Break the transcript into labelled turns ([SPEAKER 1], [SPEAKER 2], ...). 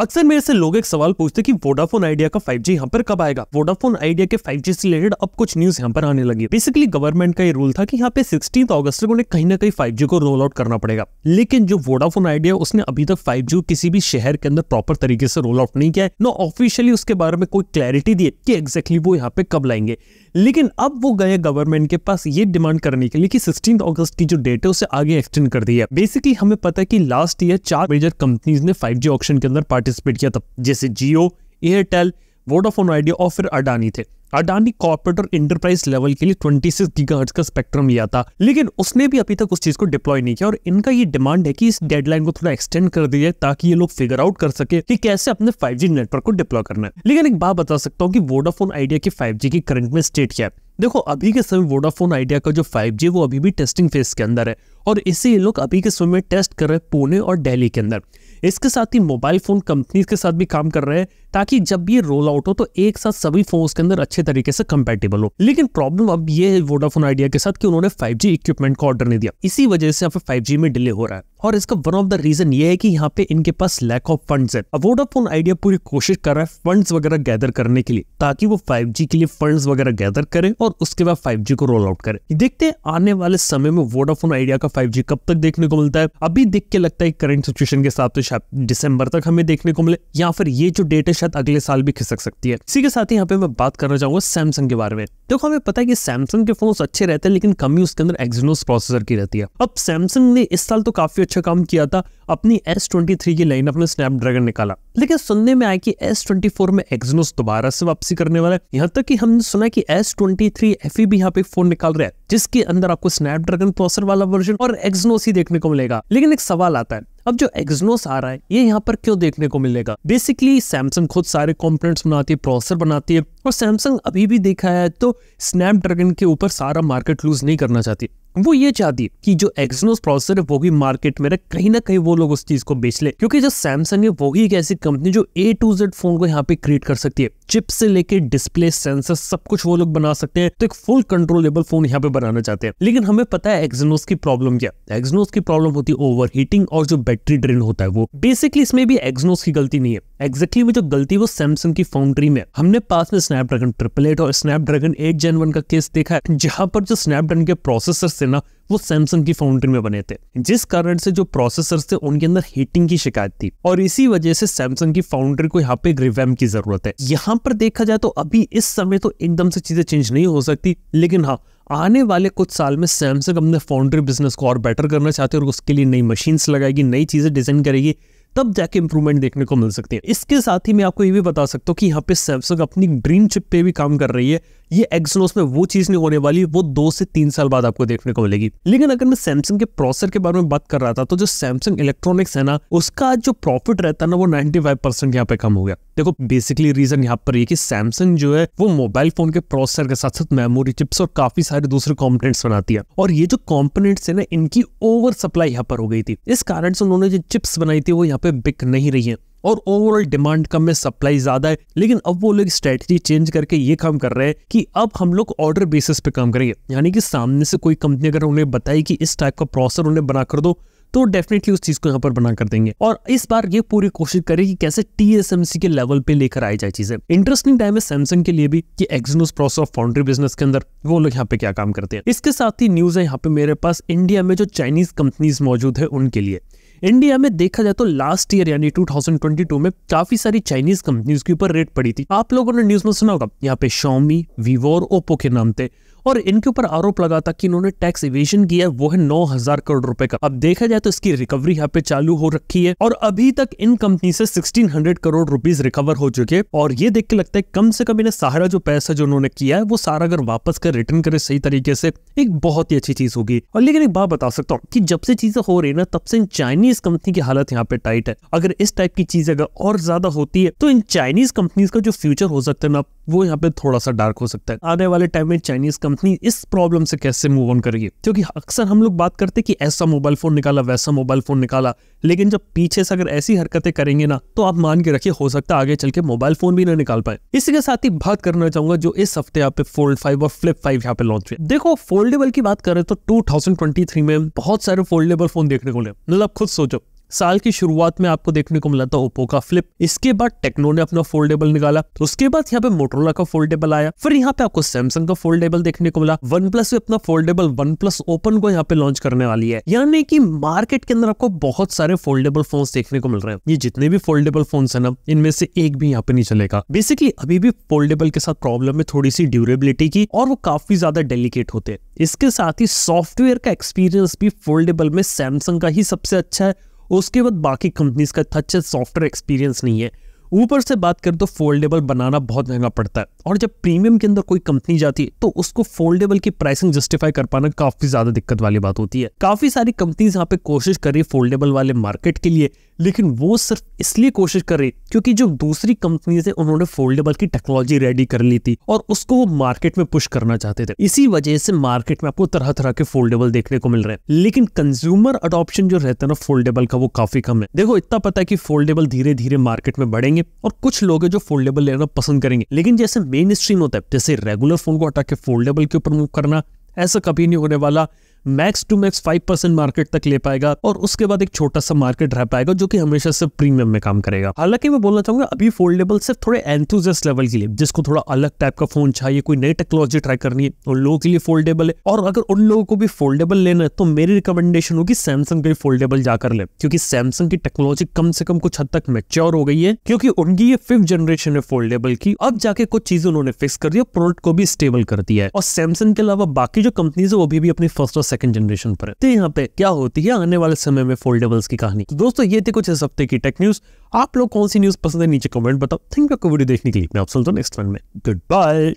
[SPEAKER 1] अक्सर मेरे से लोग एक सवाल पूछते कि वोडाफोन आइडिया का 5G जी यहाँ पर कब आएगा वोडाफोन आइडिया के 5G से रिलेटेड अब कुछ न्यूज यहाँ पर आने लगी बेसिकली गवर्नमेंट का ये रूल था कि यहाँ पे सिक्सटीन अगस्त को उन्हें कहीं ना कहीं 5G को रोल आउट करना पड़ेगा लेकिन जो वोडाफोन आइडिया उसने अभी तक फाइव किसी भी शहर के अंदर प्रॉपर तरीके से रोल आउट नहीं किया है न ऑफिशियली उसके बारे में कोई क्लैरिटी दी कि एक्जेक्टली वो यहाँ पे कब लाएंगे लेकिन अब वो गए गवर्नमेंट के पास ये डिमांड करने के लिए कि सिक्सटीन अगस्त की जो डेट है उसे आगे एक्सटेंड कर दिया है बेसिकली हमें पता है कि लास्ट ईयर चार मेजर कंपनीज ने फाइव ऑप्शन के अंदर पार्टिसिपेट किया था जैसे जियो एयरटेल वोडाफोन आइडिया और फिर अडानी थे अडानी कॉर्पोरेट और इंटरप्राइज लेवल के लिए 26 सिक्स का स्पेक्ट्रम लिया था लेकिन उसने भी अभी तक उस चीज को डिप्लॉय नहीं किया और इनका ये डिमांड है कि इस डेडलाइन को थोड़ा एक्सटेंड कर दिया जाए ताकि ये लोग फिगर आउट कर सके कि कैसे अपने 5G नेटवर्क को डिप्लॉय करना है लेकिन एक बात बता सकता हूँ कि वोडाफोन आइडिया की फाइव की करंट में स्टेट क्या है देखो अभी के समय वोडाफोन आइडिया का जो 5G वो अभी भी टेस्टिंग फेज के अंदर है और इसे ये लोग अभी के समय में टेस्ट कर रहे हैं पुणे और दिल्ली के अंदर इसके साथ ही मोबाइल फोन कंपनीज के साथ भी काम कर रहे हैं ताकि जब ये रोल आउट हो तो एक साथ सभी फोन्स के अंदर अच्छे तरीके से कंपेटेबल हो लेकिन प्रॉब्लम अब ये है वोडाफोन आइडिया के साथ कि उन्होंने 5G इक्विपमेंट का ऑर्डर नहीं दिया इसी वजह से यहाँ पे फाइव में डिले हो रहा है और इसका वन ऑफ द रीजन ये है कि यहाँ पे इनके पास लैक ऑफ फंड है वोडाफोन आइडिया पूरी कोशिश कर रहा है फंड वगैरह गैदर करने के लिए ताकि वो फाइव के लिए फंड वगैरह गैदर करे और उसके बाद फाइव को रोल आउट करे देखते हैं आने वाले समय में वोडाफोन आइडिया का फाइव कब तक देखने को मिलता है अभी देख के लगता है करंट सिचुएशन के हिसाब से दिसंबर तक हमें देखने को मिले या फिर ये जो डेट है शायद अगले साल भी खिसक सकती है इसी के साथ ही यहाँ पे मैं बात करना चाहूंगा सैमसंग के बारे में देखो हमें पता है कि सैमसंग के फोन अच्छे रहते हैं लेकिन कमी उसके अंदर एक्सनोस प्रोसेसर की रहती है अब सैमसंग ने इस साल तो काफी अच्छा काम किया था अपनी एस की लाइन अपने स्नैपड्रैगन निकाला लेकिन सुनने में आया कि S24 में एक्सनोस दोबारा से वापसी करने वाला है यहाँ तक कि हमने सुना कि S23 FE भी यहाँ पे फोन निकाल रहा है जिसके अंदर आपको स्नैपड्रैगन प्रोसेसर वाला वर्जन और एक्सनोस ही देखने को मिलेगा लेकिन एक सवाल आता है अब जो एक्सनोस आ रहा है ये यहाँ पर क्यों देखने को मिलेगा बेसिकली सैमसंग खुद सारे कॉम्पोनेट बनाती है प्रोसेसर बनाती है और सैमसंग अभी भी देखा है तो स्नैपड्रैगन के ऊपर सारा मार्केट लूज नहीं करना चाहती वो ये चाहती है कि जो एक्सनोस प्रोसेसर है वो भी मार्केट में रहे कहीं ना कहीं वो लोग उस चीज को बेच ले क्योंकि जो सैमसंग है वो ही एक ऐसी कंपनी जो ए टू जेड फोन को यहाँ पे क्रिएट कर सकती है चिप से लेके डिस्प्ले सेंसर सब कुछ वो लोग बना सकते हैं तो एक फुल कंट्रोलेबल फोन यहाँ पे बनाना चाहते हैं लेकिन हमें पता है एक्सनोस की प्रॉब्लम क्या एक्सनोस की प्रॉब्लम होती है ओवर हीटिंग और जो बैटरी ड्रेन होता है वो बेसिकली इसमें भी एक्सनोस की गलती नहीं है एक्जेक्टली में जो गलती वो सैमसंग की फाउंड्री में हमने पास में स्नैपड्रैगन ट्रिपल एट और स्नैपड्रैगन एट जेन वन का केस देखा है जहां पर जो स्नैपड्रैगन के प्रोसेसर से ना वो सैमसंग की फाउंड्री में बने थे जिस कारण से जो प्रोसेसर थे उनके अंदर हीटिंग की शिकायत थी और इसी वजह से सैमसंग की फाउंड्री को यहाँ पे रिवैम की जरूरत है यहाँ पर देखा जाए तो अभी इस समय तो एकदम से चीजें चेंज नहीं हो सकती लेकिन हाँ आने वाले कुछ साल में सैमसंग अपने फाउंड्री बिजनेस को और बेटर करना चाहते हैं और उसके लिए नई मशीन्स लगाएगी नई चीज़ें डिज़ाइन करेगी तब जाके इंप्रूवमेंट देखने को मिल सकती है इसके साथ ही मैं आपको ये भी बता सकता हूँ कि यहाँ पे सैमसंग अपनी ड्रीम चिप पे भी काम कर रही है ये एक्सनोस में वो चीज़ नहीं होने वाली वो दो से तीन साल बाद आपको देखने को मिलेगी लेकिन अगर मैं सैमसंग के प्रोसेसर के बारे में बात कर रहा था तो जो सैमसंग इलेक्ट्रॉनिक्स है ना उसका जो प्रॉफिट रहता है ना वो नाइनटी फाइव परसेंट यहाँ पे कम हो गया देखो बेसिकली रीजन यहाँ पर ये कि सैमसंग जो है वो मोबाइल फोन के प्रोसेसर के साथ साथ मेमोरी चिप्स और काफी सारे दूसरे कॉम्पोनेट्स बनाती है और ये जो कॉम्पोनेट्स है ना इनकी ओवर सप्लाई यहाँ पर हो गई थी इस कारण से उन्होंने जो चिप्स बनाई थी वो यहाँ पे बिक नहीं रही है और ओवरऑल डिमांड कम है सप्लाई ज्यादा है लेकिन अब वो लोग स्ट्रेटजी चेंज करके ये काम कर रहे हैं कि अब हम लोग ऑर्डर बेसिस पे काम करेंगे यानी कि सामने से कोई कंपनी अगर उन्हें बताई कि इस टाइप का प्रोसेसर उन्हें बना कर दो तो डेफिनेटली उस चीज को यहाँ पर बना कर देंगे और इस बार ये पूरी कोशिश करे कि कैसे टीएसएमसी के लेवल पे लेकर आई जाए चीजें इंटरेस्टिंग टाइम है सैमसंग के लिए भी कि एक्सनोस ऑफ फाउंड्री बिजनेस के अंदर वो लोग यहाँ पे क्या काम करते हैं इसके साथ ही न्यूज है यहाँ पे मेरे पास इंडिया में जो चाइनीज कंपनीज मौजूद है उनके लिए इंडिया में देखा जाए तो लास्ट ईयर यानी 2022 में काफी सारी चाइनीज कंपनीज के ऊपर रेट पड़ी थी आप लोगों ने न्यूज में सुना होगा यहाँ पे शॉमी वीवो और ओप्पो के नाम थे और इनके ऊपर आरोप लगा था कि इन्होंने टैक्स इवेशन किया वो है नौ हजार करोड़ रुपए का अब देखा जाए तो इसकी रिकवरी यहाँ पे चालू हो रखी है और अभी तक इन कंपनी से 1600 करोड़ रुपीज रिकवर हो चुके हैं और ये देख के लगता है कम से कम इन्हें सारा जो पैसा जो उन्होंने किया है वो सारा अगर वापस कर रिटर्न करे सही तरीके से एक बहुत ही अच्छी चीज होगी और लेकिन एक बात बता सकता हूँ की जब से चीजें हो रही ना तब से इन चाइनीज कंपनी की हालत यहाँ पे टाइट है अगर इस टाइप की चीज अगर और ज्यादा होती है तो इन चाइनीज कंपनीज का जो फ्यूचर हो सकता है ना वो यहाँ पे थोड़ा सा डार्क हो सकता है आने वाले टाइम में चाइनीज कंपनी कंपनी इस प्रॉब्लम से कैसे मूव ऑन करेगी क्योंकि अक्सर हम लोग बात करते कि ऐसा मोबाइल फ़ोन निकाला वैसा मोबाइल फ़ोन निकाला लेकिन जब पीछे से अगर ऐसी हरकतें करेंगे ना तो आप मान के रखिए हो सकता है आगे चल के मोबाइल फ़ोन भी ना निकाल पाए इसी के साथ ही बात करना चाहूंगा जो इस हफ्ते यहाँ पे फोल्ड फाइव और फ्लिप फाइव यहाँ पे लॉन्च हुए देखो फोल्डेबल की बात करें तो टू में बहुत सारे फोल्डेबल फोन देखने को मिले मतलब खुद सोचो साल की शुरुआत में आपको देखने को मिला था ओप्पो का फ्लिप इसके बाद टेक्नो ने अपना फोल्डेबल निकाला उसके बाद यहाँ पे मोटरोला का फोल्डेबल आया फिर यहाँ पे आपको सैमसंग का फोल्डेबल देखने को मिला वन प्लस अपना फोल्डेबल वन प्लस ओपन को यहाँ पे लॉन्च करने वाली है यानी कि मार्केट के अंदर आपको बहुत सारे फोल्डेबल फोन देखने को मिल रहे हैं ये जितने भी फोल्डेबल फोन है ना इनमें से एक भी यहाँ पे नहीं चलेगा बेसिकली अभी भी फोल्डेबल के साथ प्रॉब्लम है थोड़ी सी ड्यूरेबिलिटी की और वो काफी ज्यादा डेलीकेट होते हैं इसके साथ ही सॉफ्टवेयर का एक्सपीरियंस भी फोल्डेबल में सैमसंग का ही सबसे अच्छा है उसके बाद बाकी कंपनीज का अच्छा सॉफ्टवेयर एक्सपीरियंस नहीं है ऊपर से बात करें तो फोल्डेबल बनाना बहुत महंगा पड़ता है और जब प्रीमियम के अंदर कोई कंपनी जाती है तो उसको फोल्डेबल की प्राइसिंग जस्टिफाई कर पाना काफी ज्यादा दिक्कत वाली बात होती है काफी सारी कंपनीज यहाँ पे कोशिश कर रही फोल्डेबल वाले मार्केट के लिए लेकिन वो सिर्फ इसलिए कोशिश कर रही क्योंकि जो दूसरी कंपनी है उन्होंने फोल्डेबल की टेक्नोलॉजी रेडी कर ली थी और उसको वो मार्केट में पुश करना चाहते थे इसी वजह से मार्केट में आपको तरह तरह के फोल्डेबल देखने को मिल रहे हैं लेकिन कंज्यूमर अडॉप्शन जो रहता है ना फोल्डेबल का वो काफी कम है देखो इतना पता है कि फोल्डेबल धीरे धीरे मार्केट में बढ़ेंगे करेंगे और कुछ लोग जो फोल्डेबल लेना पसंद करेंगे लेकिन जैसे मेन स्ट्रीम होता है जैसे रेगुलर फोन को हटा के फोल्डेबल के ऊपर मूव करना ऐसा कभी नहीं होने वाला max to max five percent market तक ले पाएगा और उसके बाद एक छोटा सा मार्केट रह पाएगा जो कि हमेशा से प्रीमियम में काम करेगा हालांकि मैं बोलना चाहूंगा अभी फोल्डेबल सिर्फ थोड़े एंथुजियस्ट लेवल के लिए जिसको थोड़ा अलग टाइप का फोन चाहिए कोई नई टेक्नोलॉजी ट्राई करनी है उन लोगों के लिए फोल्डेबल है और अगर उन लोगों को भी फोल्डेबल लेना है तो मेरी रिकमेंडेशन होगी सैमसंग के फोल्डेबल जाकर ले क्योंकि सैमसंग की टेक्नोलॉजी कम से कम कुछ हद तक मेच्योर हो गई है क्योंकि उनकी ये फिफ्थ जनरेशन है फोल्डेबल की अब जाके कुछ चीजें उन्होंने फिक्स कर दी प्रोडक्ट को भी स्टेबल कर दिया है और सैमसंग के अलावा बाकी जो कंपनीज है वो भी, भी अपनी फर्स्ट और सेकंड जनरेशन पर तो यहाँ पे क्या होती है आने वाले समय में फोल्डेबल्स की कहानी तो दोस्तों ये थी कुछ इस हफ्ते की टेक न्यूज आप लोग कौन सी न्यूज पसंद है नीचे कमेंट बताओ थैंक यू आपको वीडियो देखने के लिए मैं आप सुनता हूँ नेक्स्ट वन में गुड बाय